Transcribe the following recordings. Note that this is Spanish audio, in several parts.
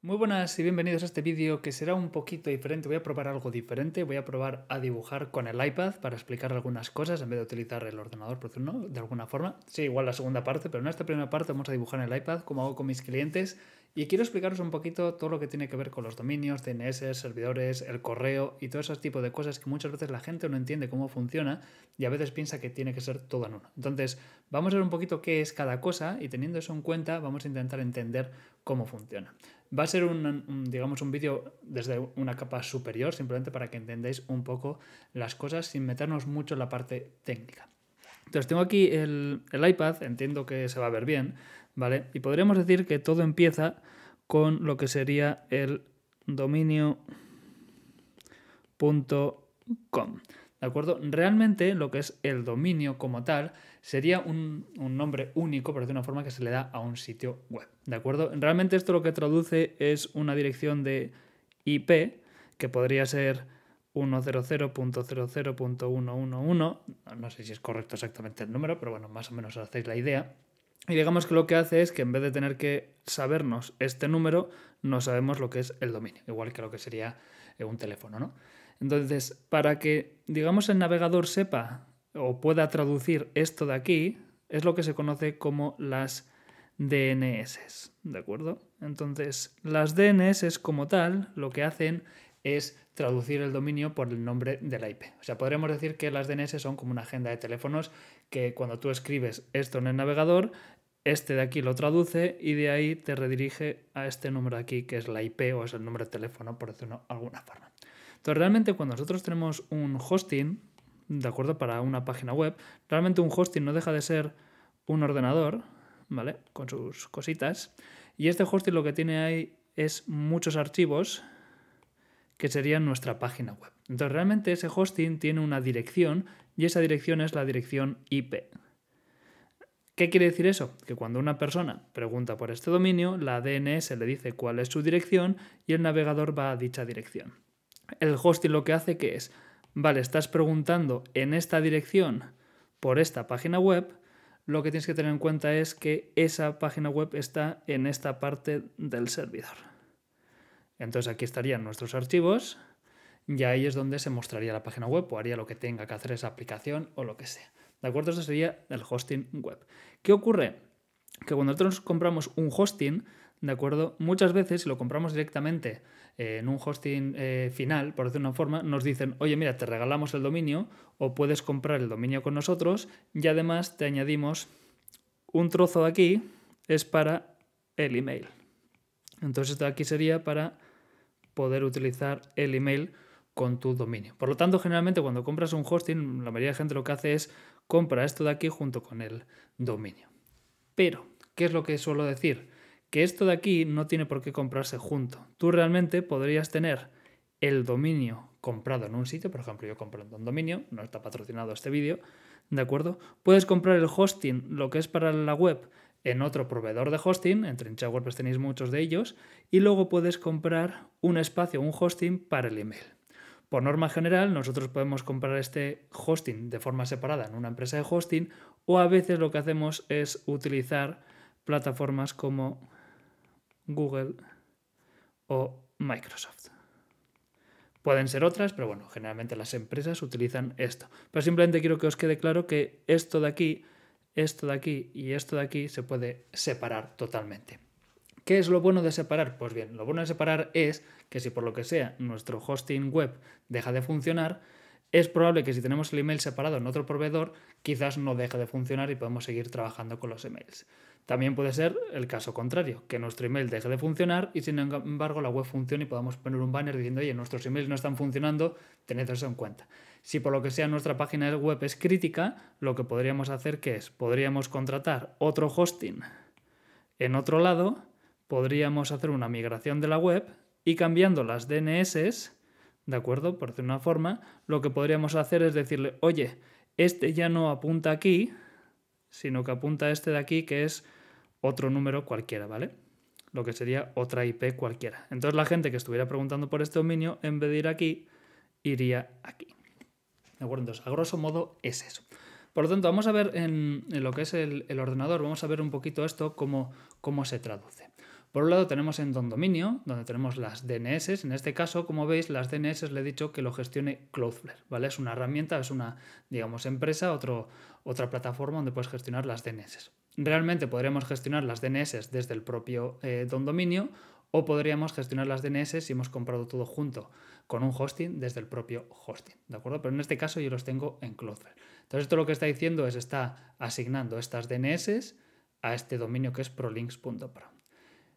Muy buenas y bienvenidos a este vídeo que será un poquito diferente. Voy a probar algo diferente. Voy a probar a dibujar con el iPad para explicar algunas cosas en vez de utilizar el ordenador, por decirlo de alguna forma. Sí, igual la segunda parte, pero en esta primera parte vamos a dibujar en el iPad como hago con mis clientes. Y quiero explicaros un poquito todo lo que tiene que ver con los dominios, DNS, servidores, el correo y todo ese tipo de cosas que muchas veces la gente no entiende cómo funciona y a veces piensa que tiene que ser todo en uno. Entonces, vamos a ver un poquito qué es cada cosa y teniendo eso en cuenta, vamos a intentar entender cómo funciona. Va a ser un, digamos, un vídeo desde una capa superior, simplemente para que entendáis un poco las cosas sin meternos mucho en la parte técnica. Entonces tengo aquí el, el iPad, entiendo que se va a ver bien, ¿vale? Y podríamos decir que todo empieza con lo que sería el dominio.com. ¿De acuerdo? Realmente lo que es el dominio como tal sería un, nombre único, pero de una forma que se le da a un sitio web. ¿De acuerdo? Realmente esto lo que traduce es una dirección de IP, que podría ser 100.00.111. No sé si es correcto exactamente el número, pero bueno, más o menos os hacéis la idea. Y digamos que lo que hace es que en vez de tener que sabernos este número, no sabemos lo que es el dominio, igual que lo que sería eh, un teléfono, ¿no? Entonces, para que, digamos, el navegador sepa o pueda traducir esto de aquí, es lo que se conoce como las DNS, ¿de acuerdo? Entonces, las DNS como tal lo que hacen es traducir el dominio por el nombre de la IP. O sea, podríamos decir que las DNS son como una agenda de teléfonos que cuando tú escribes esto en el navegador, este de aquí lo traduce y de ahí te redirige a este número aquí que es la IP o es el número de teléfono, por decirlo de alguna forma. Entonces, realmente cuando nosotros tenemos un hosting, ¿de acuerdo? Para una página web, realmente un hosting no deja de ser un ordenador, ¿vale? Con sus cositas. Y este hosting lo que tiene ahí es muchos archivos que serían nuestra página web. Entonces, realmente ese hosting tiene una dirección y esa dirección es la dirección IP. ¿Qué quiere decir eso? Que cuando una persona pregunta por este dominio, la DNS le dice cuál es su dirección y el navegador va a dicha dirección el hosting lo que hace que es, vale, estás preguntando en esta dirección por esta página web, lo que tienes que tener en cuenta es que esa página web está en esta parte del servidor. Entonces aquí estarían nuestros archivos y ahí es donde se mostraría la página web o haría lo que tenga que hacer esa aplicación o lo que sea. ¿De acuerdo? eso sería el hosting web. ¿Qué ocurre? Que cuando nosotros compramos un hosting, ¿de acuerdo? Muchas veces, si lo compramos directamente eh, en un hosting eh, final, por decir una forma, nos dicen, oye, mira, te regalamos el dominio o puedes comprar el dominio con nosotros y además te añadimos un trozo de aquí, es para el email. Entonces esto de aquí sería para poder utilizar el email con tu dominio. Por lo tanto, generalmente cuando compras un hosting, la mayoría de gente lo que hace es compra esto de aquí junto con el dominio. Pero, ¿qué es lo que suelo decir? que esto de aquí no tiene por qué comprarse junto. Tú realmente podrías tener el dominio comprado en un sitio, por ejemplo, yo comprando un dominio, no está patrocinado este vídeo, ¿de acuerdo? Puedes comprar el hosting, lo que es para la web, en otro proveedor de hosting, en Trincha WordPress pues tenéis muchos de ellos, y luego puedes comprar un espacio, un hosting para el email. Por norma general, nosotros podemos comprar este hosting de forma separada en una empresa de hosting o a veces lo que hacemos es utilizar plataformas como Google o Microsoft. Pueden ser otras, pero bueno, generalmente las empresas utilizan esto. Pero simplemente quiero que os quede claro que esto de aquí, esto de aquí y esto de aquí se puede separar totalmente. ¿Qué es lo bueno de separar? Pues bien, lo bueno de separar es que si por lo que sea nuestro hosting web deja de funcionar, es probable que si tenemos el email separado en otro proveedor, quizás no deje de funcionar y podemos seguir trabajando con los emails. También puede ser el caso contrario, que nuestro email deje de funcionar y sin embargo la web funcione y podamos poner un banner diciendo, oye, nuestros emails no están funcionando, tened eso en cuenta. Si por lo que sea nuestra página web es crítica, lo que podríamos hacer que es, podríamos contratar otro hosting en otro lado, podríamos hacer una migración de la web y cambiando las DNS, ¿de acuerdo? Por decir una forma, lo que podríamos hacer es decirle, oye, este ya no apunta aquí, sino que apunta a este de aquí que es otro número cualquiera, ¿vale? Lo que sería otra IP cualquiera. Entonces la gente que estuviera preguntando por este dominio, en vez de ir aquí, iría aquí. ¿De acuerdo? Entonces, a grosso modo es eso. Por lo tanto, vamos a ver en, lo que es el, ordenador, vamos a ver un poquito esto, cómo se traduce. Por un lado tenemos en don dominio, donde tenemos las DNS. En este caso, como veis, las DNS le he dicho que lo gestione Cloudflare, ¿vale? Es una herramienta, es una, digamos, empresa, otro, otra plataforma donde puedes gestionar las DNS. Realmente podríamos gestionar las DNS desde el propio eh, don dominio o podríamos gestionar las DNS si hemos comprado todo junto con un hosting desde el propio hosting, ¿de acuerdo? Pero en este caso yo los tengo en Cloudflare. Entonces esto lo que está diciendo es está asignando estas DNS a este dominio que es prolinks.pro.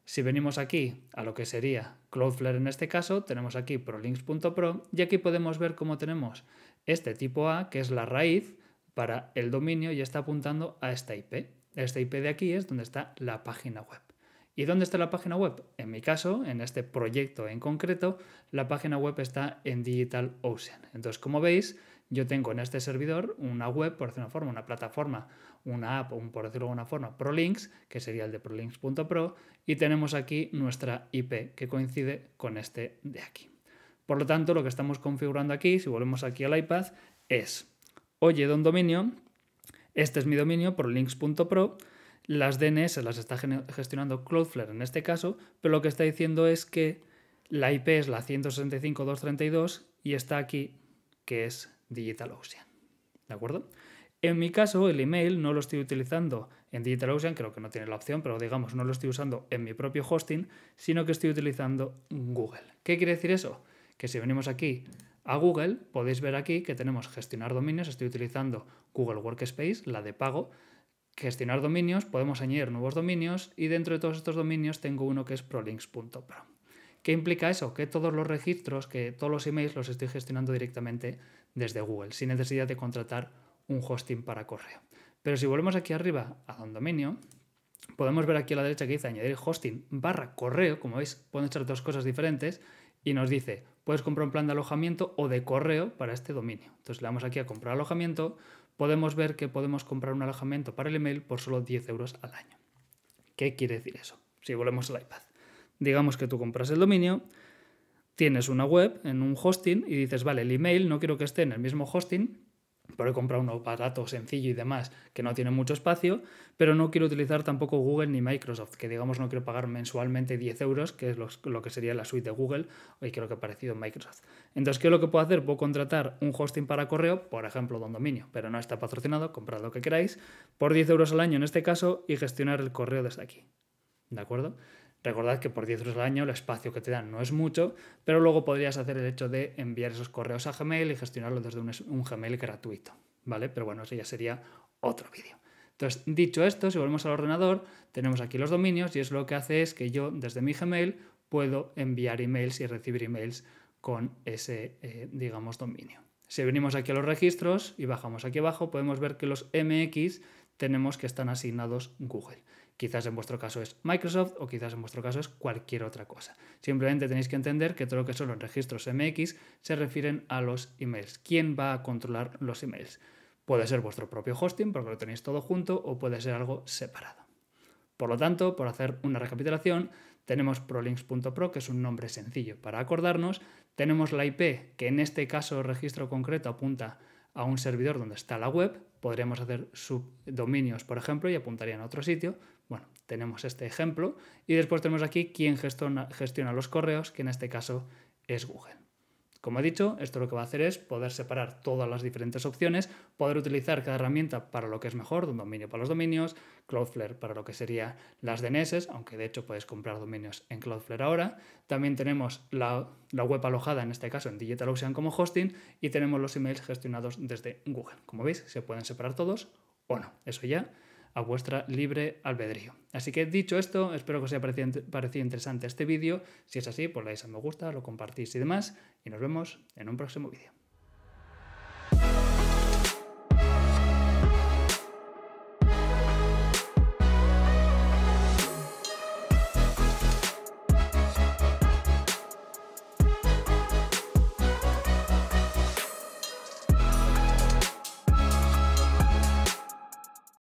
Si venimos aquí a lo que sería Cloudflare en este caso, tenemos aquí prolinks.pro y aquí podemos ver cómo tenemos este tipo A, que es la raíz para el dominio y está apuntando a esta IP. Esta IP de aquí es donde está la página web. ¿Y dónde está la página web? En mi caso, en este proyecto en concreto, la página web está en Ocean. Entonces, como veis, yo tengo en este servidor una web, por decirlo de una forma, una plataforma, una app, por decirlo de alguna forma, ProLinks, que sería el de prolinks.pro, y tenemos aquí nuestra IP que coincide con este de aquí. Por lo tanto, lo que estamos configurando aquí, si volvemos aquí al iPad, es, oye, don dominio, este es mi dominio, prolinks.pro, las DNS las está gestionando Cloudflare en este caso, pero lo que está diciendo es que la IP es la 165.232 y está aquí, que es DigitalOcean. ¿De acuerdo? En mi caso, el email no lo estoy utilizando en DigitalOcean, creo que no tiene la opción, pero digamos, no lo estoy usando en mi propio hosting, sino que estoy utilizando Google. ¿Qué quiere decir eso? Que si venimos aquí a Google, podéis ver aquí que tenemos gestionar dominios, estoy utilizando Google Workspace, la de pago, gestionar dominios, podemos añadir nuevos dominios y dentro de todos estos dominios tengo uno que es prolinks.pro. ¿Qué implica eso? Que todos los registros, que todos los emails los estoy gestionando directamente desde Google, sin necesidad de contratar un hosting para correo. Pero si volvemos aquí arriba a un dominio, podemos ver aquí a la derecha que dice añadir hosting barra correo, como veis, pueden echar dos cosas diferentes, y nos dice, puedes comprar un plan de alojamiento o de correo para este dominio. Entonces le damos aquí a comprar alojamiento, podemos ver que podemos comprar un alojamiento para el email por solo 10 euros al año. ¿Qué quiere decir eso? Si volvemos al iPad. Digamos que tú compras el dominio, tienes una web en un hosting y dices, vale, el email no quiero que esté en el mismo hosting, pero he comprado uno barato, sencillo y demás, que no tiene mucho espacio, pero no quiero utilizar tampoco Google ni Microsoft, que digamos no quiero pagar mensualmente 10 euros, que es lo que sería la suite de Google, y creo que ha parecido Microsoft. Entonces, ¿qué es lo que puedo hacer? Puedo contratar un hosting para correo, por ejemplo, Don Dominio, pero no está patrocinado, comprad lo que queráis, por 10 euros al año en este caso, y gestionar el correo desde aquí. ¿De acuerdo? Recordad que por 10 euros al año el espacio que te dan no es mucho, pero luego podrías hacer el hecho de enviar esos correos a Gmail y gestionarlos desde un, Gmail gratuito, ¿vale? Pero bueno, eso ya sería otro vídeo. Entonces, dicho esto, si volvemos al ordenador, tenemos aquí los dominios y es lo que hace es que yo desde mi Gmail puedo enviar emails y recibir emails con ese, eh, digamos, dominio. Si venimos aquí a los registros y bajamos aquí abajo, podemos ver que los MX tenemos que están asignados Google. Quizás en vuestro caso es Microsoft o quizás en vuestro caso es cualquier otra cosa. Simplemente tenéis que entender que todo lo que son los registros MX se refieren a los emails. ¿Quién va a controlar los emails? Puede ser vuestro propio hosting porque lo tenéis todo junto o puede ser algo separado. Por lo tanto, por hacer una recapitulación, tenemos prolinks.pro, que es un nombre sencillo para acordarnos, tenemos la IP, que en este caso registro concreto apunta a un servidor donde está la web, podríamos hacer subdominios, por ejemplo, y apuntarían a otro sitio, bueno, tenemos este ejemplo y después tenemos aquí quién gestiona, los correos, que en este caso es Google. Como he dicho, esto lo que va a hacer es poder separar todas las diferentes opciones, poder utilizar cada herramienta para lo que es mejor, de un dominio para los dominios, Cloudflare para lo que serían las DNS, aunque de hecho puedes comprar dominios en Cloudflare ahora. También tenemos la, la web alojada, en este caso en DigitalOcean como hosting, y tenemos los emails gestionados desde Google. Como veis, se pueden separar todos o no. Eso ya a vuestra libre albedrío. Así que dicho esto, espero que os haya parecido, interesante este vídeo. Si es así, pues le a me gusta, lo compartís y demás. Y nos vemos en un próximo vídeo.